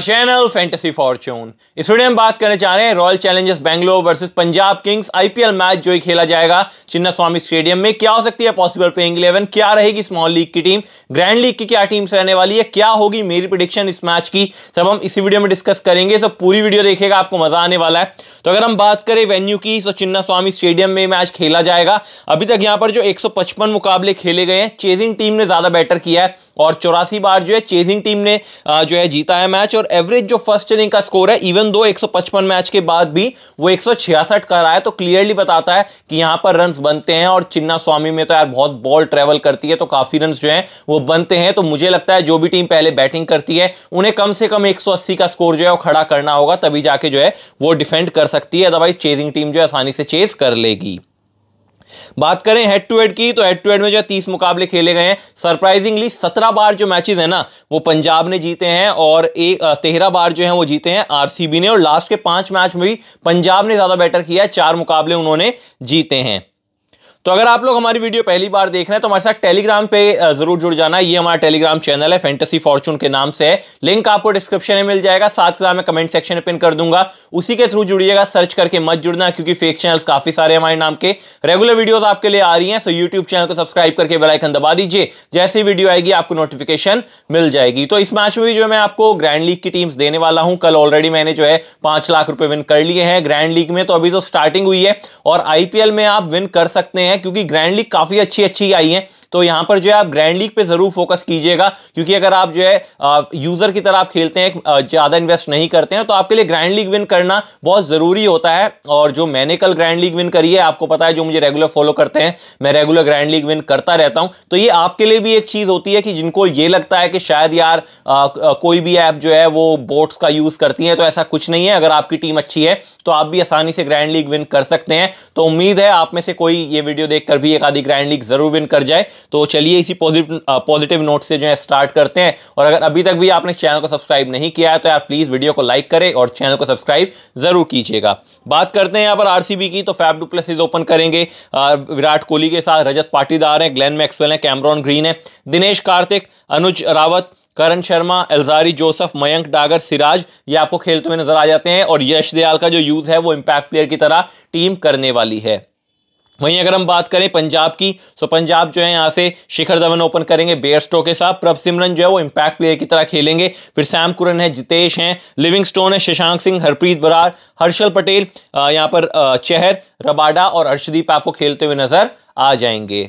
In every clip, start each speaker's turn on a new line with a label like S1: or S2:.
S1: channel Fantasy Fortune इस video में बात करने चाह रहे हैं Royal Challengers Bangalore versus Punjab Kings IPL match जो ही खेला जाएगा चिन्ना स्वामी स्टेडियम में क्या हो सकती है पॉसिबल प्लेइंग इलेवन क्या रहेगी स्मॉल लीग की टीम ग्रैंड लीग की क्या टीम्स रहने वाली है क्या होगी मेरी प्रिडिक्शन इस मैच की सब हम इसी वीडियो में डिस्कस करेंगे सब पूरी वीडियो देखेगा आपको मजा आने वाला है तो अगर हम बात करें वेन्यू की तो चिन्ना स्वामी स्टेडियम में मैच खेला जाएगा अभी तक यहाँ पर जो एक मुकाबले खेले गए हैं चेजिंग टीम ने ज़्यादा बैटर किया है और चौरासी बार जो है चेजिंग टीम ने जो है जीता है मैच और एवरेज जो फर्स्ट इनिंग का स्कोर है इवन दो 155 मैच के बाद भी वो 166 कर रहा है तो क्लियरली बताता है कि यहाँ पर रन बनते हैं और चिन्ना स्वामी में तो यार बहुत बॉल ट्रेवल करती है तो काफ़ी रन जो है वो बनते हैं तो मुझे लगता है जो भी टीम पहले बैटिंग करती है उन्हें कम से कम एक का स्कोर जो है वो खड़ा करना होगा तभी जाके जो है वो डिफेंड कर सकती है अदरवाइज चेजिंग टीम जो है आसानी से चेज कर लेगी बात करें हेड टू हेड की तो हेड टू हेड में जो है तीस मुकाबले खेले गए हैं सरप्राइजिंगली सत्रह बार जो मैचेस है ना वो पंजाब ने जीते हैं और एक तेरह बार जो है वो जीते हैं आरसीबी ने और लास्ट के पांच मैच में भी पंजाब ने ज़्यादा बेटर किया है चार मुकाबले उन्होंने जीते हैं तो अगर आप लोग हमारी वीडियो पहली बार देख रहे हैं तो हमारे साथ टेलीग्राम पे जरूर जुड़ जाना ये हमारा टेलीग्राम चैनल है फैंटेसी फॉर्चून के नाम से है लिंक आपको डिस्क्रिप्शन में मिल जाएगा साथ के साथ मैं कमेंट सेक्शन में पिन कर दूंगा उसी के थ्रू जुड़िएगा सर्च करके मत जुड़ना क्योंकि फेक चैनल्स काफी सारे हमारे नाम के रेगुलर वीडियोज आपके लिए आ रही है सो यूट्यूब चैनल को सब्सक्राइब करके बेलाइकन दबा दीजिए जैसे वीडियो आएगी आपको नोटिफिकेशन मिल जाएगी तो इस मैच में भी जो मैं आपको ग्रैंड लीग की टीम्स देने वाला हूँ कल ऑलरेडी मैंने जो है पांच लाख रुपए विन कर लिए हैं ग्रैंड लीग में तो अभी तो स्टार्टिंग हुई है और आईपीएल में आप विन कर सकते हैं हैं क्योंकि ग्रैंड लीग काफ़ी अच्छी अच्छी आई है तो यहाँ पर जो है आप ग्रैंड लीग पे ज़रूर फोकस कीजिएगा क्योंकि अगर आप जो है यूज़र की तरह आप खेलते हैं ज़्यादा इन्वेस्ट नहीं करते हैं तो आपके लिए ग्रैंड लीग विन करना बहुत ज़रूरी होता है और जो मैंने कल ग्रैंड लीग विन करी है आपको पता है जो मुझे रेगुलर फॉलो करते हैं मैं रेगुलर ग्रैंड लीग विन करता रहता हूँ तो ये आपके लिए भी एक चीज़ होती है कि जिनको ये लगता है कि शायद यार कोई भी ऐप जो है वो बोट्स का यूज़ करती है तो ऐसा कुछ नहीं है अगर आपकी टीम अच्छी है तो आप भी आसानी से ग्रैंड लीग विन कर सकते हैं तो उम्मीद है आप में से कोई ये वीडियो देखकर भी एक आधी ग्रैंड लीग ज़रूर विन कर जाए तो चलिए इसी पॉजिटिव पॉजिटिव नोट से जो है स्टार्ट करते हैं और अगर अभी तक भी आपने चैनल को सब्सक्राइब नहीं किया है तो यार प्लीज़ वीडियो को लाइक करें और चैनल को सब्सक्राइब ज़रूर कीजिएगा बात करते हैं यहाँ पर आर की तो फैब डुप्लेसिस ओपन करेंगे विराट कोहली के साथ रजत पाटीदार हैं ग्लैन मैक्सवेल हैं कैमरॉन ग्रीन है दिनेश कार्तिक अनुज रावत करण शर्मा एल्जारी जोसफ मयंक डागर सिराज ये आपको खेलते तो हुए नजर आ जाते हैं और यश दयाल का जो यूज़ है वो इम्पैक्ट प्लेयर की तरह टीम करने वाली है वहीं अगर हम बात करें पंजाब की तो पंजाब जो है यहाँ से शिखर धवन ओपन करेंगे बेयरस्टो के साथ प्रभ सिमरन जो है वो इम्पैक्ट प्लेयर की तरह खेलेंगे फिर सैम कुरन है जितेश हैं लिविंग स्टोन है शशांक सिंह हरप्रीत बरार हर्षल पटेल यहाँ पर चहर रबाडा और अर्शदीप आपको खेलते हुए नजर आ जाएंगे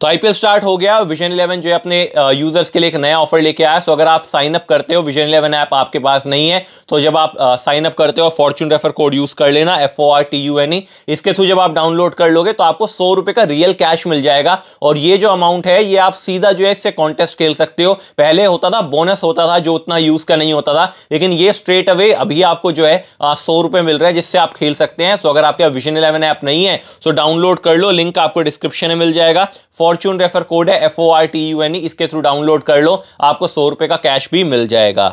S1: तो आईपीएल स्टार्ट हो गया विजन इलेवन जो है अपने यूजर्स के लिए एक नया ऑफर लेके आया सो अगर आप साइन अप करते हो विजन इलेवन ऐप आपके पास नहीं है तो जब आप साइन अप करते हो फॉर्चून रेफर कोड यूज कर लेना F O R T U N E इसके थ्रू जब आप डाउनलोड कर लोगे तो आपको सौ रुपए का रियल कैश मिल जाएगा और ये जो अमाउंट है ये आप सीधा जो है इससे कॉन्टेस्ट खेल सकते हो पहले होता था बोनस होता था जो उतना यूज का नहीं होता था लेकिन ये स्ट्रेट अवे अभी आपको जो है सौ रुपए मिल रहा है जिससे आप खेल सकते हैं सो अगर आपके विजन इलेवन ऐप नहीं है तो डाउनलोड कर लो लिंक आपको डिस्क्रिप्शन में मिल जाएगा फॉर फॉर्च्यून रेफर कोड है F O R T U N E इसके थ्रू डाउनलोड कर लो आपको सौ रुपए का कैश भी मिल जाएगा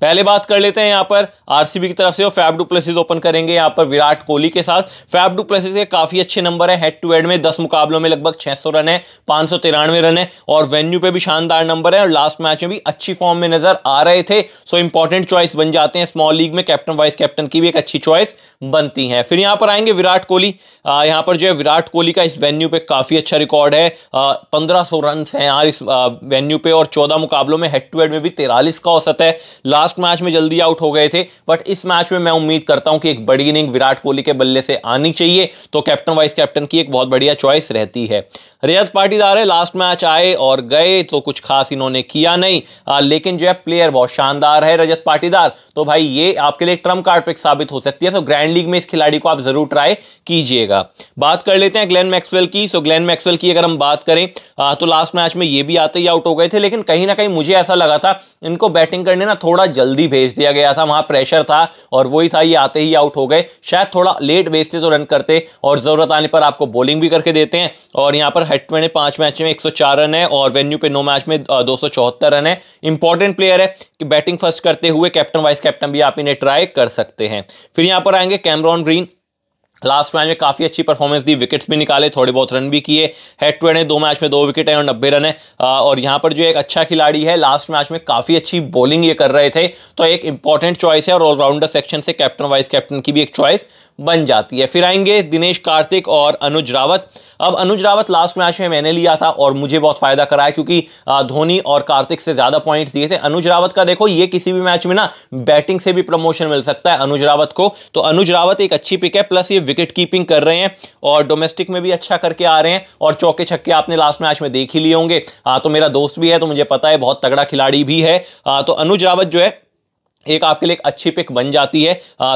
S1: पहले बात कर लेते हैं यहाँ पर आरसीबी की तरफ से और फैब प्लेसिस ओपन करेंगे यहाँ पर विराट कोहली के साथ फैब डू प्लेसिस के काफ़ी अच्छे नंबर है हेड टू हेड में दस मुकाबलों में लगभग छः रन है पाँच रन है और वेन्यू पे भी शानदार नंबर है और लास्ट मैच में भी अच्छी फॉर्म में नजर आ रहे थे सो इंपॉर्टेंट चॉइस बन जाते हैं स्मॉल लीग में कैप्टन वाइस कैप्टन की भी एक अच्छी चॉइस बनती है फिर यहाँ पर आएंगे विराट कोहली यहाँ पर जो है विराट कोहली का इस वेन्यू पे काफ़ी अच्छा रिकॉर्ड है पंद्रह सौ रन है यार इस वेन्यू पे और चौदह मुकाबलों में हेड टू हेड में भी तिरालीस का औसत है लास्ट मैच में जल्दी आउट हो गए थे बट इस मैच में मैं उम्मीद करता हूं कि एक बड़ी इनिंग विराट कोहली के बल्ले से आनी चाहिए तो कैप्टन वाइस कैप्टन की एक बहुत बढ़िया चॉइस रहती है रियाज पाटीदार है लास्ट मैच आए और गए तो कुछ खास इन्होंने किया नहीं आ, लेकिन जो है प्लेयर बहुत शानदार है रजत पाटीदार तो भाई ये आपके लिए ट्रम्प कार्ड पिक साबित हो सकती है सो ग्रैंड लीग में इस खिलाड़ी को आप जरूर ट्राई कीजिएगा बात कर लेते हैं ग्लेन मैक्सवेल की सो ग्लेन मैक्सवेल की अगर हम बात करें आ, तो लास्ट मैच में ये भी आते ही आउट हो गए थे लेकिन कहीं ना कहीं मुझे ऐसा लगा था इनको बैटिंग करने ना थोड़ा थोड़ा जल्दी भेज दिया गया था वहाँ प्रेशर था और वही था ये आते ही आउट हो गए शायद थोड़ा लेट भेजते तो रन करते और ज़रूरत आने पर आपको बॉलिंग भी करके देते हैं और यहाँ पर हेटमैन ने पाँच मैच में एक रन है और वेन्यू पे नौ मैच में दो रन है इंपॉर्टेंट प्लेयर है कि बैटिंग फर्स्ट करते हुए कैप्टन वाइस कैप्टन भी आप इन्हें ट्राई कर सकते हैं फिर यहाँ पर आएंगे कैमरॉन ग्रीन लास्ट मैच में काफ़ी अच्छी परफॉर्मेंस दी विकेट्स भी निकाले थोड़े बहुत रन भी किए हेड टू हेड है दो मैच में दो विकेट हैं और नब्बे रन है और यहाँ पर जो एक अच्छा खिलाड़ी है लास्ट मैच में काफ़ी अच्छी बॉलिंग ये कर रहे थे तो एक इंपॉर्टेंट चॉइस है और ऑलराउंडर सेक्शन से कैप्टन वाइस कैप्टन की भी एक चॉइस बन जाती है फिर आएंगे दिनेश कार्तिक और अनुज रावत अब अनुज रावत लास्ट मैच में मैंने लिया था और मुझे बहुत फ़ायदा कराया क्योंकि धोनी और कार्तिक से ज़्यादा पॉइंट्स दिए थे अनुज रावत का देखो ये किसी भी मैच में ना बैटिंग से भी प्रमोशन मिल सकता है अनुज रावत को तो अनुज रावत एक अच्छी पिक है प्लस ये विकेट कीपिंग कर रहे हैं और डोमेस्टिक में भी अच्छा करके आ रहे हैं और चौके छक्के आपने लास्ट मैच में देख ही लिए होंगे तो मेरा दोस्त भी है तो मुझे पता है बहुत तगड़ा खिलाड़ी भी है आ, तो अनुज रावत जो है एक आपके लिए एक अच्छी पिक बन जाती है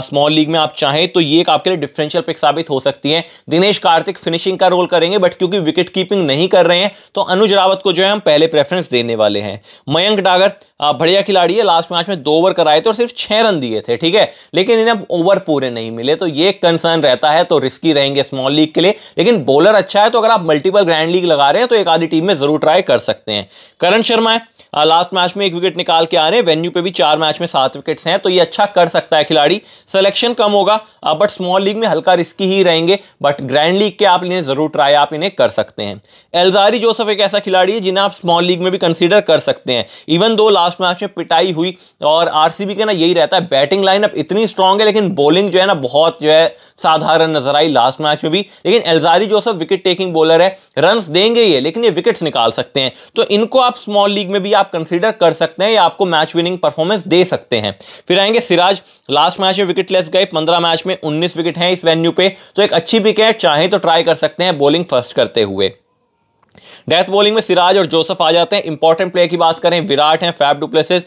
S1: स्मॉल लीग में आप चाहें तो ये एक आपके लिए डिफरेंशियल पिक साबित हो सकती है दिनेश कार्तिक फिनिशिंग का रोल करेंगे बट क्योंकि विकेट कीपिंग नहीं कर रहे हैं तो अनुज रावत को जो है हम पहले प्रेफरेंस देने वाले हैं मयंक डागर बढ़िया खिलाड़ी है लास्ट मैच में दो ओवर कराए थे और सिर्फ छह रन दिए थे ठीक है लेकिन इन्हें ओवर पूरे नहीं मिले तो ये कंसर्न रहता है तो रिस्की रहेंगे स्मॉल लीग के लिए लेकिन बॉलर अच्छा है तो अगर आप मल्टीपल ग्रैंड लीग लगा रहे हैं तो एक आधी टीम में जरूर ट्राई कर सकते हैं करण शर्मा है लास्ट मैच में एक विकेट निकाल के आ रहे हैं वेन्यू पे भी चार मैच में सात विकेट्स हैं तो ये अच्छा कर सकता है खिलाड़ी सिलेक्शन कम होगा बट स्मॉल लीग में हल्का रिस्की ही रहेंगे बट ग्रैंड लीग के आप इन्हें ज़रूर ट्राई आप इन्हें कर सकते हैं एल्जारी जोसफ एक ऐसा खिलाड़ी है जिन्हें आप स्मॉल लीग में भी कंसिडर कर सकते हैं even though last last match में पिटाई हुई और आरसीबी के ना यही रहता है बैटिंग लाइनअप इतनी स्ट्रांग है लेकिन बॉलिंग जो है ना बहुत जो है साधारण नजर आई लास्ट मैच में भी लेकिन Alzarri Joseph wicket taking bowler है रन देंगे ये लेकिन ये विकेट्स निकाल सकते हैं तो इनको आप स्मॉल लीग में भी आप कंसिडर कर सकते हैं या आपको मैच विनिंग परफॉर्मेंस दे सकते हैं फिर आएंगे सिराज लास्ट मैच में विकेट लेस गए पंद्रह मैच में उन्नीस विकेट हैं इस वेन्यू पे तो एक अच्छी विकेट चाहे तो ट्राई कर सकते हैं बॉलिंग फर्स्ट करते हुए डेथ बॉलिंग में सिराज और जोसफ आ जाते हैं इंपॉर्टेंट प्लेयर की बात करें विराट हैं फैब डुप्लेसिस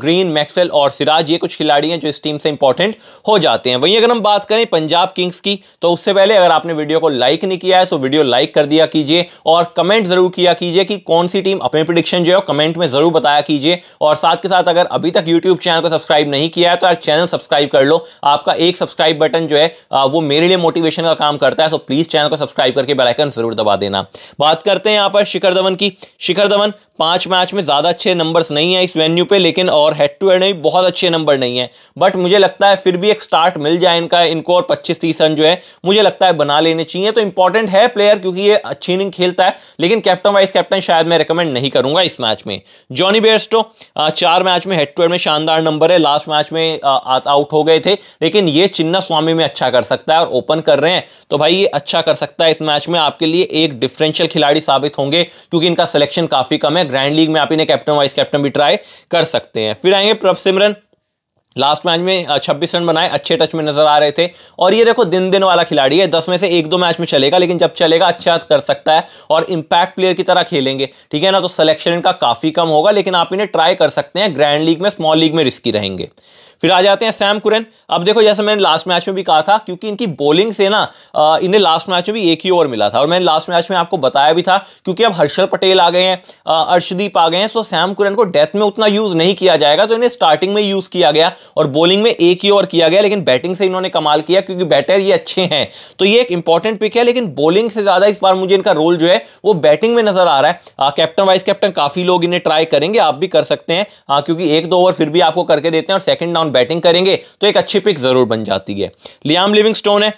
S1: ग्रीन मैक्सवेल और सिराज ये कुछ खिलाड़ी हैं जो इस टीम से इंपॉर्टेंट हो जाते हैं वहीं अगर हम बात करें पंजाब किंग्स की तो उससे पहले अगर आपने वीडियो को लाइक नहीं किया है तो वीडियो लाइक कर दिया कीजिए और कमेंट जरूर किया कीजिए कि कौन सी टीम अपने प्रिडिक्शन जो है कमेंट में जरूर बताया कीजिए और साथ के साथ अगर अभी तक यूट्यूब चैनल को सब्सक्राइब नहीं किया है तो यार चैनल सब्सक्राइब कर लो आपका एक सब्सक्राइब बटन जो है वो मेरे लिए मोटिवेशन का काम करता है सो प्लीज चैनल को सब्सक्राइब करके बेलाइकन जरूर दबा देना बात करते हैं यहाँ पर है शिखर धवन की शिखर धवन पांच मैच में ज़्यादा अच्छे नंबर्स नहीं है इस वेन्यू पे लेकिन और हेड टू हेड में बहुत अच्छे नंबर नहीं है बट मुझे लगता है फिर भी एक स्टार्ट मिल जाए इनका इनको और पच्चीस तीस रन जो है मुझे लगता है बना लेने चाहिए तो इंपॉर्टेंट है प्लेयर क्योंकि ये अच्छी इनिंग खेलता है लेकिन कैप्टन वाइस कैप्टन शायद मैं रिकमेंड नहीं करूंगा इस मैच में जॉनी बेस्टो चार मैच में हेड टू हेड में शानदार नंबर है लास्ट मैच में आउट हो गए थे लेकिन ये चिन्ना स्वामी में अच्छा कर सकता है और ओपन कर रहे हैं तो भाई ये अच्छा कर सकता है इस मैच में आपके लिए एक डिफरेंशियल खिलाड़ी साबित होंगे क्योंकि इनका सिलेक्शन काफ़ी कम है ग्रैंड लीग में आप इन्हें कैप्टन वाइस कैप्टन भी ट्राई कर सकते हैं फिर आएंगे प्रभ सिमरन लास्ट मैच में 26 रन बनाए अच्छे टच में नजर आ रहे थे और ये देखो दिन दिन वाला खिलाड़ी है दस में से एक दो मैच में चलेगा लेकिन जब चलेगा अच्छा कर सकता है और इंपैक्ट प्लेयर की तरह खेलेंगे ठीक है ना तो सिलेक्शन इनका काफ़ी कम होगा लेकिन आप इन्हें ट्राई कर सकते हैं ग्रैंड लीग में स्मॉल लीग में रिस्की रहेंगे फिर आ जाते हैं सैम कुरन अब देखो जैसे मैंने लास्ट मैच में भी कहा था क्योंकि इनकी बॉलिंग से ना इन्हें लास्ट मैच में भी एक ही ओवर मिला था और मैंने लास्ट मैच में आपको बताया भी था क्योंकि अब हर्षल पटेल आ गए हैं अर्शदीप आ गए हैं सो सैम कुरन को डेथ में उतना यूज़ नहीं किया जाएगा तो इन्हें स्टार्टिंग में यूज़ किया गया और बॉलिंग में एक ही ओवर किया गया लेकिन बैटिंग से इन्होंने कमाल किया क्योंकि बैटर ये अच्छे हैं तो ये एक इंपॉर्टेंट पिक है लेकिन बॉलिंग से ज़्यादा इस बार मुझे इनका रोल जो है वो बैटिंग में नज़र आ रहा है कैप्टन वाइस कैप्टन काफ़ी लोग इन्हें ट्राई करेंगे आप भी कर सकते हैं क्योंकि एक दो ओवर फिर भी आपको करके देते हैं और सेकंड डाउन बैटिंग करेंगे तो एक अच्छी पिक ज़रूर बन जाती है लियाम लिविंगस्टोन है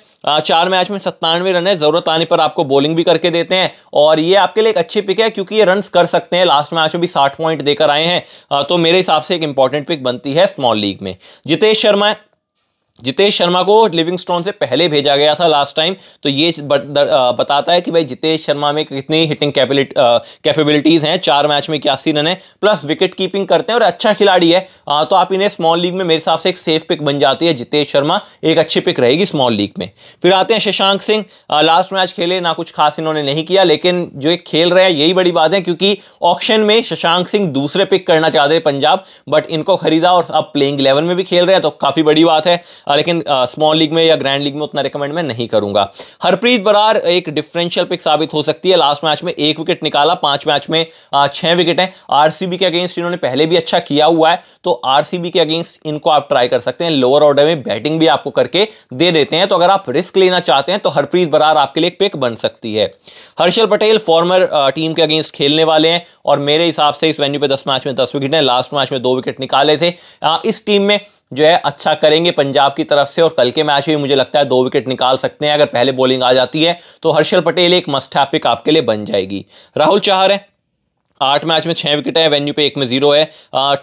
S1: चार मैच में सत्तानवे रन है ज़रूरत आने पर आपको बॉलिंग भी करके देते हैं और ये आपके लिए एक अच्छी पिक है क्योंकि ये रन कर सकते हैं लास्ट मैच में भी साठ पॉइंट देकर आए हैं तो मेरे हिसाब से एक इंपॉर्टेंट पिक बनती है स्मॉल लीग में जितेश शर्मा है जितेश शर्मा को लिविंग स्टोन से पहले भेजा गया था लास्ट टाइम तो ये बताता है कि भाई जितेश शर्मा में कितनी हिटिंग कैपेबिलिटीज़ हैं चार मैच में इक्यासी रन है प्लस विकेट कीपिंग करते हैं और अच्छा खिलाड़ी है आ, तो आप इन्हें स्मॉल लीग में मेरे हिसाब से एक सेफ पिक बन जाती है जितेश शर्मा एक अच्छी पिक रहेगी स्मॉल लीग में फिर आते हैं शशांक सिंह लास्ट मैच खेले ना कुछ खास इन्होंने नहीं किया लेकिन जो एक खेल रहे हैं यही बड़ी बात है क्योंकि ऑप्शन में शशांक सिंह दूसरे पिक करना चाहते हैं पंजाब बट इनको खरीदा और अब प्लेइंग इलेवन में भी खेल रहे हैं तो काफ़ी बड़ी बात है लेकिन स्मॉल लीग में या ग्रैंड लीग में उतना रिकमेंड मैं नहीं करूंगा हरप्रीत बरार एक डिफरेंशियल पिक साबित हो सकती है लास्ट मैच में एक विकेट निकाला पांच मैच में छह विकेट हैं आरसीबी के अगेंस्ट इन्होंने पहले भी अच्छा किया हुआ है तो आरसीबी के अगेंस्ट इनको आप ट्राई कर सकते हैं लोअर ऑर्डर में बैटिंग भी आपको करके दे देते हैं तो अगर आप रिस्क लेना चाहते हैं तो हरप्रीत बरार आपके लिए पिक बन सकती है हर्षल पटेल फॉर्मर टीम के अगेंस्ट खेलने वाले हैं और मेरे हिसाब से इस वेन्यू पे दस मैच में दस विकेट हैं लास्ट मैच में दो विकेट निकाले थे इस टीम में जो है अच्छा करेंगे पंजाब की तरफ से और कल के मैच में मुझे लगता है दो विकेट निकाल सकते हैं अगर पहले बॉलिंग आ जाती है तो हर्षल पटेल एक मस्ट हैप आपके लिए बन जाएगी राहुल चाह रहे आठ मैच में छह विकेट है वेन्यू पे एक में जीरो है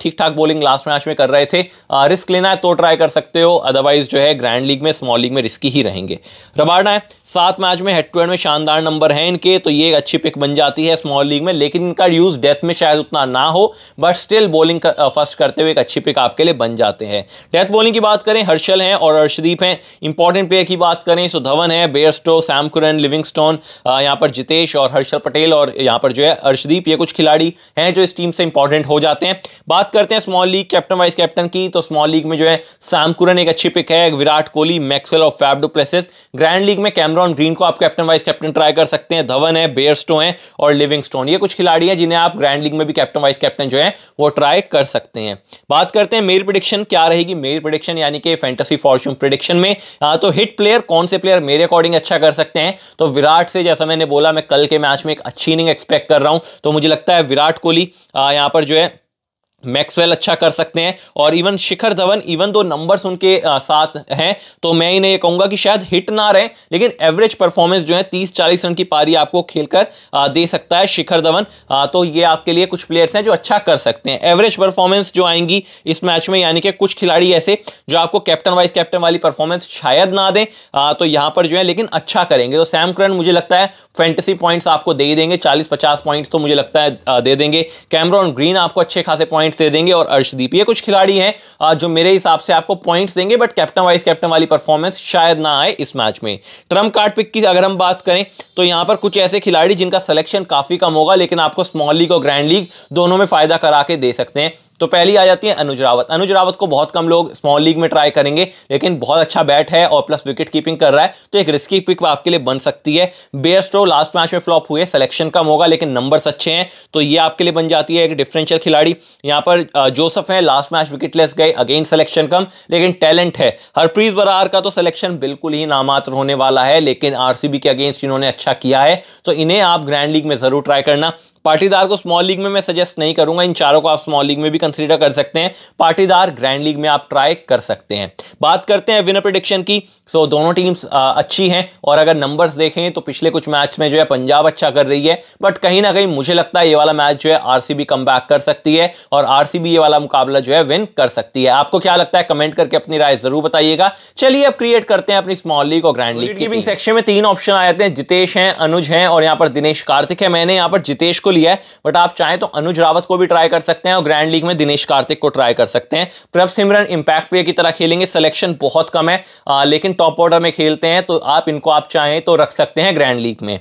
S1: ठीक ठाक बॉलिंग लास्ट मैच में कर रहे थे आ, रिस्क लेना है तो ट्राई कर सकते हो अदरवाइज जो है ग्रैंड लीग में स्मॉल लीग में रिस्की ही रहेंगे रबाडा है सात मैच में हेड टू हेड में शानदार नंबर है इनके तो ये एक अच्छी पिक बन जाती है स्मॉल लीग में लेकिन इनका यूज़ डेथ में शायद उतना ना हो बट स्टिल बॉलिंग फर्स्ट करते हुए एक अच्छी पिक आपके लिए बन जाते हैं डेथ बॉलिंग की बात करें हर्षल हैं और अर्शदीप हैं इंपॉर्टेंट प्लेयर की बात करें सो धवन है बेयरस्टो सैम कुरन लिविंगस्टोन यहाँ पर जितेश और हर्षल पटेल और यहाँ पर जो है अर्शदीप ये कुछ खिलाड़ी खिलाड़ी हैं जो इस टीम से इंपॉर्टेंट हो जाते हैं बात करते हैं small league captain vice captain की तो स्मॉल लीग में जो है सैम एक अच्छी पिक है विराट कोहली मैक्सवेल और फैब प्लेसेस ग्रैंड लीग में कैमरॉन ग्रीन को आप कैप्टन वाइस कैप्टन ट्राई कर सकते हैं धवन है बेयरस्टो है और लिविंग ये कुछ खिलाड़ी हैं जिन्हें आप ग्रैंड लीग में भी कैप्टन वाइस कैप्टन जो है वो ट्राई कर सकते हैं बात करते हैं मेरी प्रिडिक्शन क्या रहेगी मेरी प्रिडिक्शन यानी कि फैंटेसी फॉर्च्यून प्रिडिक्शन में आ, हाँ, तो हिट प्लेयर कौन से प्लेयर मेरे अकॉर्डिंग अच्छा कर सकते हैं तो विराट से जैसा मैंने बोला मैं कल के मैच में एक अच्छी इनिंग एक्सपेक्ट कर रहा हूं तो मुझे लगता है सकता है विराट कोहली यहाँ पर जो है मैक्सवेल अच्छा कर सकते हैं और even Shikhar Dhawan even though numbers उनके साथ हैं तो मैं इन्हें ये कहूंगा कि शायद हिट ना रहे लेकिन एवरेज परफॉर्मेंस जो है तीस चालीस रन की पारी आपको खेलकर दे सकता है शिखर धवन तो ये आपके लिए कुछ प्लेयर्स हैं जो अच्छा कर सकते हैं एवरेज परफॉर्मेंस जो आएंगी इस मैच में यानी कि कुछ खिलाड़ी ऐसे जो आपको कैप्टन वाइस कैप्टन वाली परफॉर्मेंस शायद ना दें तो यहाँ पर जो है लेकिन अच्छा करेंगे तो सैम करन मुझे लगता है फेंटेसी पॉइंट्स आपको दे ही देंगे चालीस पचास पॉइंट्स तो मुझे लगता है दे देंगे कैमरा ग्रीन आपको अच्छे खासे पॉइंट पॉइंट्स दे देंगे और अर्शदीप ये कुछ खिलाड़ी हैं जो मेरे हिसाब से आपको पॉइंट्स देंगे बट कैप्टन वाइस कैप्टन वाली परफॉर्मेंस शायद ना आए इस मैच में ट्रम्प कार्ड पिक की अगर हम बात करें तो यहाँ पर कुछ ऐसे खिलाड़ी जिनका सिलेक्शन काफ़ी कम होगा लेकिन आपको स्मॉल लीग और ग्रैंड लीग दोनों में फ़ायदा करा के दे सकते हैं तो पहली आ जाती है अनुज रावत अनुज रावत को बहुत कम लोग स्मॉल लीग में ट्राई करेंगे लेकिन बहुत अच्छा बैट है और प्लस विकेट कीपिंग कर रहा है तो एक रिस्की पिक आपके लिए बन सकती है बेयरस्ट्रो लास्ट मैच में फ्लॉप हुए सिलेक्शन कम होगा लेकिन नंबर्स अच्छे हैं तो ये आपके लिए बन जाती है एक डिफरेंशियल खिलाड़ी यहाँ पर जोसफ है लास्ट मैच लेस गए अगेन सिलेक्शन कम लेकिन टैलेंट है हरप्रीत बरार का तो सिलेक्शन बिल्कुल ही नामात्र होने वाला है लेकिन आरसीबी के अगेंस्ट इन्होंने अच्छा किया है तो इन्हें आप ग्रैंड लीग में ज़रूर ट्राई करना पाटीदार को स्मॉल लीग में मैं सजेस्ट नहीं करूंगा इन चारों को आप स्मॉल लीग में भी कंसिडर कर सकते हैं पाटीदार ग्रैंड लीग में आप ट्राई कर सकते हैं बात करते हैं विनर प्रिडिक्शन की सो दोनों टीम्स अच्छी हैं और अगर नंबर्स देखें तो पिछले कुछ मैच में जो है पंजाब अच्छा कर रही है बट कहीं ना कहीं मुझे लगता है ये वाला मैच जो है आरसीबी कम कर सकती है और आरसीबी ये वाला मुकाबला जो है विन कर सकती है आपको क्या लगता है कमेंट करके अपनी राय जरूर बताइएगा चलिए अब क्रिएट करते हैं अपनी स्मॉल लीग और ग्रैंड लीग की सेक्शन में तीन ऑप्शन आ जाते हैं जितेश हैं अनुज हैं और यहाँ पर दिनेश कार्तिक है मैंने यहाँ पर जितेश को को तो लिया है बट आप चाहें तो अनुज रावत को भी ट्राई कर सकते हैं और ग्रैंड लीग में दिनेश कार्तिक को ट्राई कर सकते हैं प्रभ सिमरन इंपैक्ट प्लेयर की तरह खेलेंगे सिलेक्शन बहुत कम है आ, लेकिन टॉप ऑर्डर में खेलते हैं तो आप इनको आप चाहें तो रख सकते हैं ग्रैंड लीग में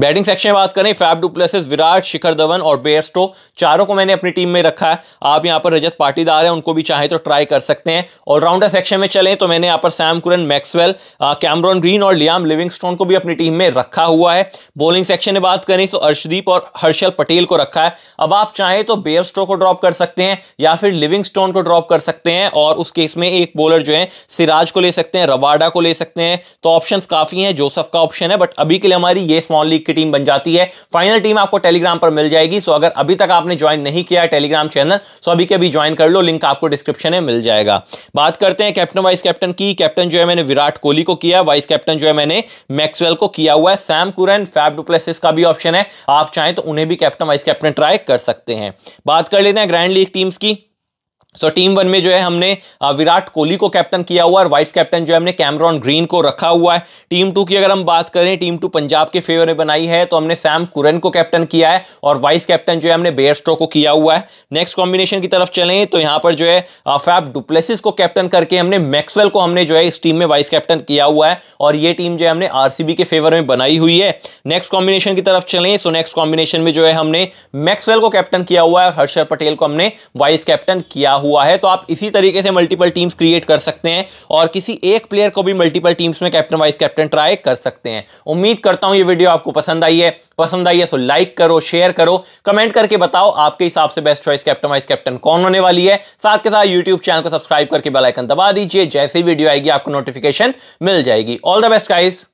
S1: बैटिंग सेक्शन में बात करें फैब डुप्लेसिस विराट शिखर धवन और बेयरस्टो चारों को मैंने अपनी टीम में रखा है आप यहाँ पर रजत पाटीदार हैं उनको भी चाहे तो ट्राई कर सकते हैं ऑलराउंडर सेक्शन में चलें तो मैंने यहाँ पर Sam Curran Maxwell Cameron Green और लियाम लिविंगस्टोन को भी अपनी टीम में रखा हुआ है बॉलिंग सेक्शन में बात करें तो अर्शदीप और हर्षल पटेल को रखा है अब आप चाहें तो बेयरस्टो को ड्रॉप कर सकते हैं या फिर लिविंग को ड्रॉप कर सकते हैं और उस केस में एक बॉलर जो है सिराज को ले सकते हैं रबाडा को ले सकते हैं तो ऑप्शन काफ़ी हैं जोसफ का ऑप्शन है बट अभी के लिए हमारी ये स्मॉल लीग लीग की टीम बन जाती है फाइनल टीम आपको टेलीग्राम पर मिल जाएगी सो अगर अभी तक आपने ज्वाइन नहीं किया टेलीग्राम चैनल सो अभी के अभी ज्वाइन कर लो लिंक आपको डिस्क्रिप्शन में मिल जाएगा बात करते हैं कैप्टन वाइस कैप्टन की कैप्टन जो है मैंने विराट कोहली को किया वाइस कैप्टन जो है मैंने मैक्सवेल को किया हुआ है सैम कुरन फैब डुप्लेसिस का भी ऑप्शन है आप चाहें तो उन्हें भी कैप्टन वाइस कैप्टन ट्राई कर सकते हैं बात कर लेते हैं ग्रैंड लीग टीम्स की सो so, टीम वन में जो है हमने विराट कोहली को कैप्टन किया हुआ और वाइस कैप्टन जो है हमने कैमरॉन ग्रीन को रखा हुआ है टीम टू की अगर हम बात करें टीम टू पंजाब के फेवर में बनाई है तो हमने सैम कुरन को कैप्टन किया है और वाइस कैप्टन जो है हमने बेयरस्ट्रो को किया हुआ है नेक्स्ट कॉम्बिनेशन की तरफ चलें तो यहाँ पर जो है फैब डुप्लेसिस को कैप्टन करके हमने मैक्सवेल को हमने जो है इस टीम में वाइस कैप्टन किया हुआ है और ये टीम जो है हमने आर के फेवर में बनाई हुई है नेक्स्ट कॉम्बिनेशन की तरफ चलें सो नेक्स्ट कॉम्बिनेशन में जो है हमने मैक्सवेल को कैप्टन किया हुआ है और हर्षर पटेल को हमने वाइस कैप्टन किया हुआ है तो आप इसी तरीके से मल्टीपल टीम्स क्रिएट कर सकते हैं और किसी एक प्लेयर को भी मल्टीपल टीम्स में कैप्टन वाइस कैप्टन ट्राई कर सकते हैं उम्मीद करता हूं ये वीडियो आपको पसंद आई है पसंद आई है सो तो लाइक करो शेयर करो कमेंट करके बताओ आपके हिसाब से best choice captain vice captain कौन होने वाली है साथ के साथ यूट्यूब चैनल को सब्सक्राइब करके बेलाइकन दबा दीजिए जैसे वीडियो आएगी आपको नोटिफिकेशन मिल जाएगी ऑल द बेस्ट गाइज़